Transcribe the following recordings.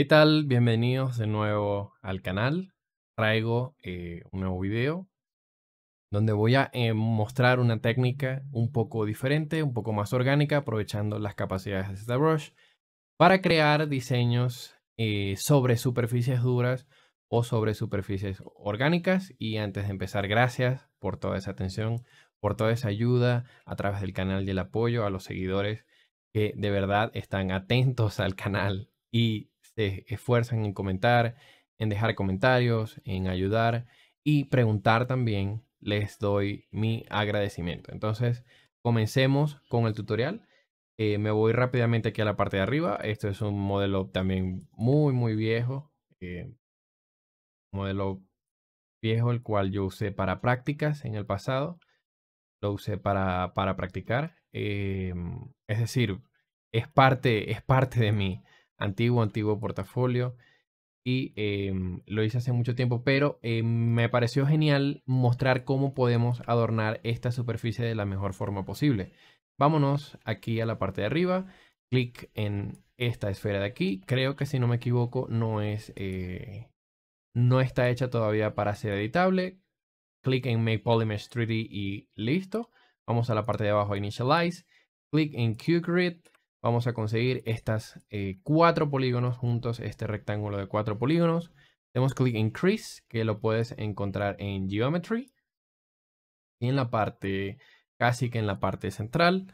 ¿Qué tal? Bienvenidos de nuevo al canal. Traigo eh, un nuevo video donde voy a eh, mostrar una técnica un poco diferente, un poco más orgánica, aprovechando las capacidades de ZBrush para crear diseños eh, sobre superficies duras o sobre superficies orgánicas. Y antes de empezar, gracias por toda esa atención, por toda esa ayuda a través del canal y el apoyo a los seguidores que de verdad están atentos al canal y se esfuerzan en comentar, en dejar comentarios, en ayudar y preguntar también, les doy mi agradecimiento. Entonces, comencemos con el tutorial. Eh, me voy rápidamente aquí a la parte de arriba. Esto es un modelo también muy, muy viejo. Eh, modelo viejo el cual yo usé para prácticas en el pasado. Lo usé para, para practicar. Em, es decir, es parte, es parte de mí antiguo, antiguo portafolio. Y em, lo hice hace mucho tiempo, pero eh, me pareció genial mostrar cómo podemos adornar esta superficie de la mejor forma posible. Vámonos aquí a la parte de arriba, clic en esta esfera de aquí. Creo que si no me equivoco no es... Eh, no está hecha todavía para ser editable. Clic en Make Polymesh 3D y listo. Vamos a la parte de abajo, Initialize. Clic en QGrid vamos a conseguir estas eh, cuatro polígonos juntos, este rectángulo de cuatro polígonos. Demos clic en Crease, que lo puedes encontrar en Geometry. Y en la parte, casi que en la parte central.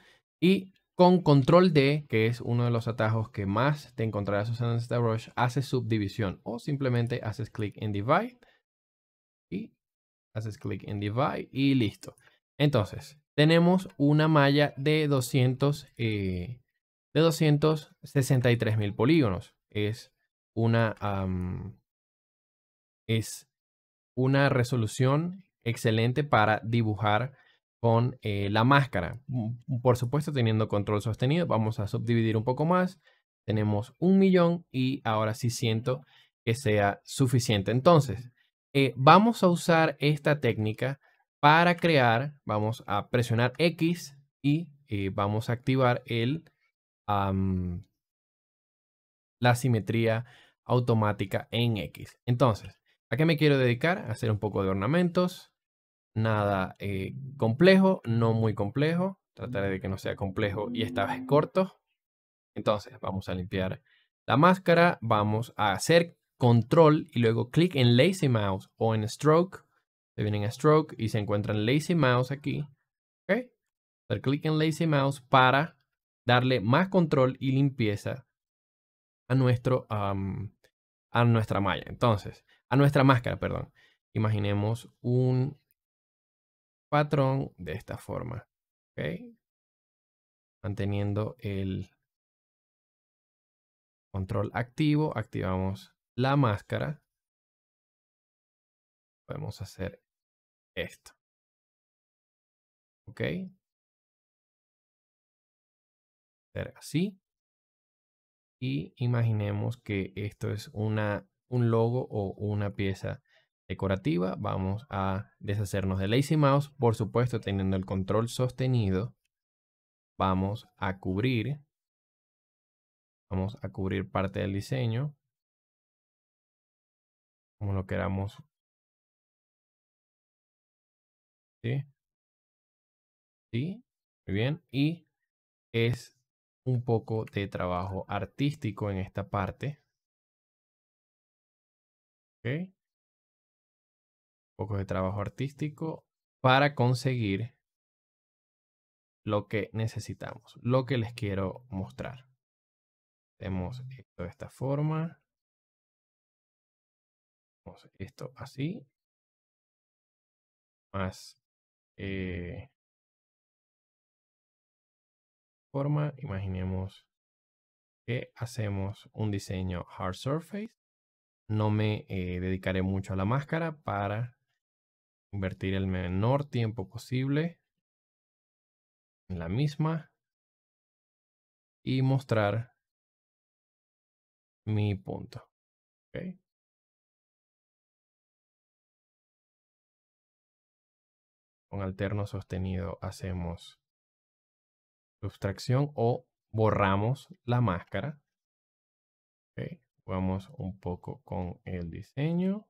Y con Control D, que es uno de los atajos que más te encontrarás usando en este brush, haces subdivisión o simplemente haces clic en Divide. Y haces clic en Divide y listo. Entonces, tenemos una malla de 200 de mil polígonos. Es una, es una resolución excelente para dibujar con eh, la máscara. Mm, por supuesto, teniendo control sostenido, vamos a subdividir un poco más. Tenemos un millón y ahora sí siento que sea suficiente. Entonces, eh, vamos a usar esta técnica para crear, vamos a presionar X y eh, vamos a activar el la simetría automática en X. Entonces, ¿a qué me quiero dedicar? A hacer un poco de ornamentos, nada eh, complejo, no muy complejo, trataré de que no sea complejo y esta vez corto. Entonces, vamos a limpiar la máscara, vamos a hacer control y luego clic en lazy mouse o en stroke. Se vienen a stroke y se encuentran lazy mouse aquí. ¿Ok? Hacer clic en lazy mouse para darle más control y limpieza a, nuestro, a nuestra malla. Entonces, a nuestra máscara, perdón. Imaginemos un patrón de esta forma. ok Manteniendo el control activo, activamos la máscara. Podemos hacer esto. ¿Ok? así. Y imaginemos que esto es una, un logo o una pieza decorativa. Vamos a deshacernos de Lazy Mouse. Por supuesto, teniendo el control sostenido, vamos a cubrir. Vamos a cubrir parte del diseño. Como lo queramos. Sí. Muy bien. Y es un poco de trabajo artístico en esta parte. ¿Ok? Un poco de trabajo artístico para conseguir lo que necesitamos, lo que les quiero mostrar. Hacemos esto de esta forma. Hacemos esto así. Más eh, imaginemos que hacemos un diseño hard surface. No me eh, dedicaré mucho a la máscara para invertir el menor tiempo posible en la misma y mostrar mi punto. Con alterno sostenido hacemos Subtracción o borramos la máscara. Vamos un poco con el diseño.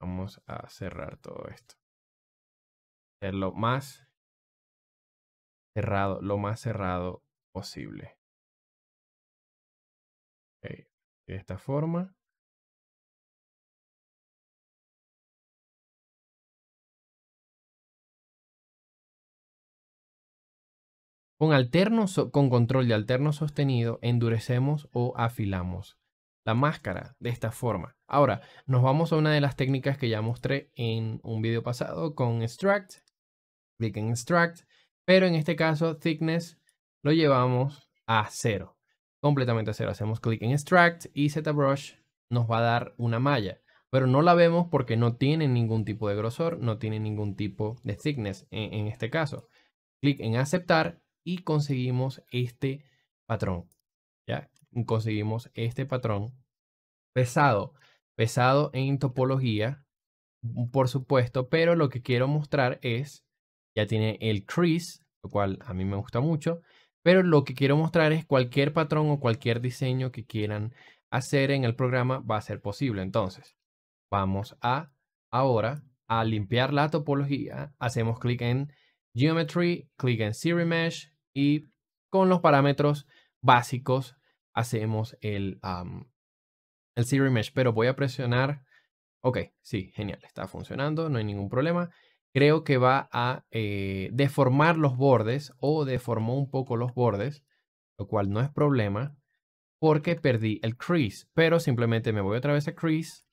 Vamos a cerrar todo esto. lo más cerrado, lo más cerrado posible. De esta forma. Con, con control de alterno sostenido endurecemos o afilamos la máscara de esta forma. Ahora, nos vamos a una de las técnicas que ya mostré en un video pasado con extract. Clic en extract. Pero en este caso, thickness lo llevamos a cero. Completamente a cero. Hacemos clic en extract y ZBrush nos va a dar una malla. Pero no la vemos porque no tiene ningún tipo de grosor, no tiene ningún tipo de thickness en, en este caso. Clic en aceptar y conseguimos este patrón. ¿ya? Conseguimos este patrón pesado, pesado en topología, mm, por supuesto, pero lo que quiero mostrar es, ya tiene el crease, lo cual a mí me gusta mucho, pero lo que quiero mostrar es cualquier patrón o cualquier diseño que quieran hacer en el programa va a ser posible. Entonces, vamos a ahora a limpiar la topología, hacemos clic en Geometry, clic en Series Mesh, y con los parámetros básicos hacemos el, el Siri Mesh. Pero voy a presionar. Ok, sí, genial, está funcionando, no hay ningún problema. Creo que va a eh, deformar los bordes o deformó un poco los bordes, lo cual no es problema porque perdí el crease. Pero simplemente me voy otra vez a crease,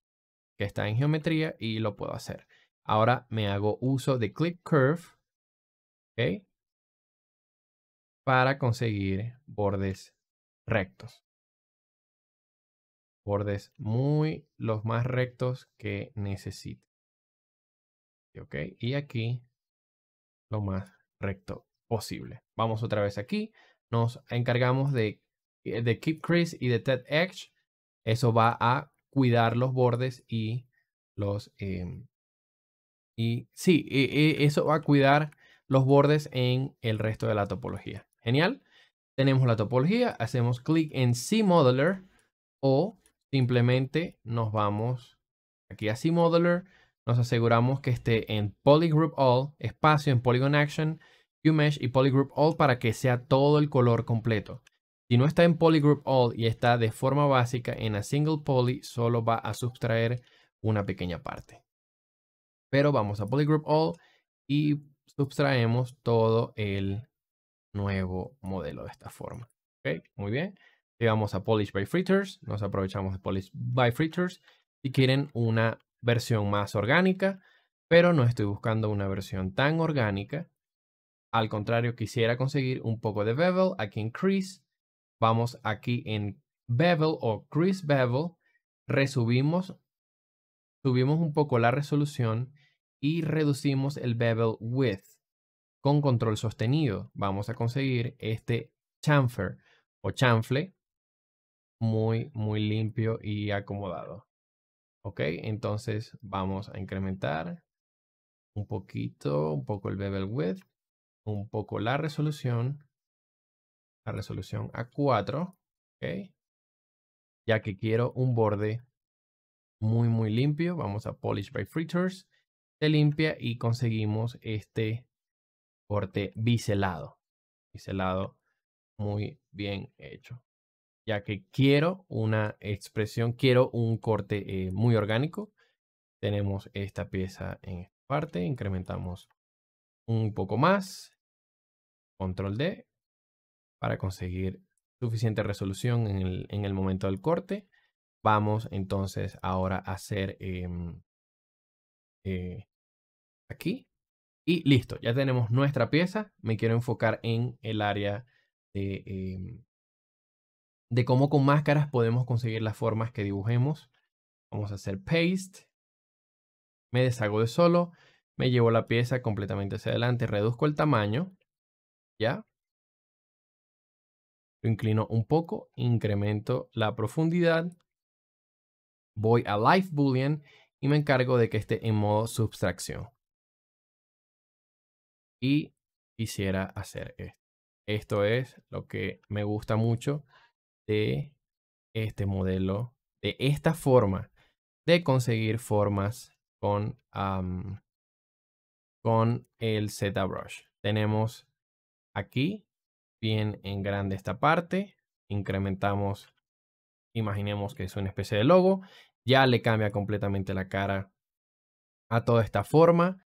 que está en geometría, y lo puedo hacer. Ahora me hago uso de clip curve. ¿okay? para conseguir bordes rectos. Bordes muy los más rectos que necesite. ¿Ok? Y aquí lo más recto posible. Vamos otra vez aquí. Nos encargamos de, eh, de Keep Crease y de Ted Edge. Eso va a cuidar los bordes y los... Em, y sí, e, e, eso va a cuidar los bordes en el resto de la topología. Genial. Tenemos la topología, hacemos clic en Modeler. o simplemente nos vamos aquí a Modeler. nos aseguramos que esté en Polygroup All, espacio en Polygon Action, QMesh y Polygroup All para que sea todo el color completo. Si no está en Polygroup All y está de forma básica en a single poly, solo va a sustraer una pequeña parte. Pero vamos a Polygroup All y subtraemos todo el nuevo modelo de esta forma. ¿Ok? Muy bien. vamos a Polish by Fritters. Nos aprovechamos de Polish by Fritters. Si quieren una versión más orgánica, pero no estoy buscando una versión tan orgánica. Al contrario, quisiera conseguir un poco de bevel. Aquí en Crease, vamos aquí en Bevel o Chris Bevel. Resubimos, subimos un poco la resolución y reducimos el bevel width con control sostenido vamos a conseguir este chamfer o chanfle muy, muy limpio y acomodado. Ok, entonces vamos a incrementar un poquito, un poco el bevel width, un poco la resolución, la resolución a 4, ok, ya que quiero un borde muy, muy limpio. Vamos a Polish by Fritters, se limpia y conseguimos este corte biselado. Biselado muy bien hecho. Ya que quiero una expresión, quiero un corte eh, muy orgánico. Tenemos esta pieza en esta parte, incrementamos un poco más. Control D para conseguir suficiente resolución en el, momento del corte. Vamos entonces ahora a hacer em, eh, aquí y listo, ya tenemos nuestra pieza. Me quiero enfocar en el área em, de, cómo con máscaras podemos conseguir las formas que dibujemos. Vamos a hacer paste. Me deshago de solo. Me llevo la pieza completamente hacia adelante. Reduzco el tamaño. ¿Ya? Lo inclino un poco. Incremento la profundidad. Voy a Live Boolean y me encargo de que esté en modo subtracción y quisiera hacer esto. Esto es lo que me gusta mucho de este modelo, de esta forma de conseguir formas con, con el ZBrush. Tenemos aquí bien en grande esta parte, incrementamos, imaginemos que es una especie de logo, ya le cambia completamente la cara a toda esta forma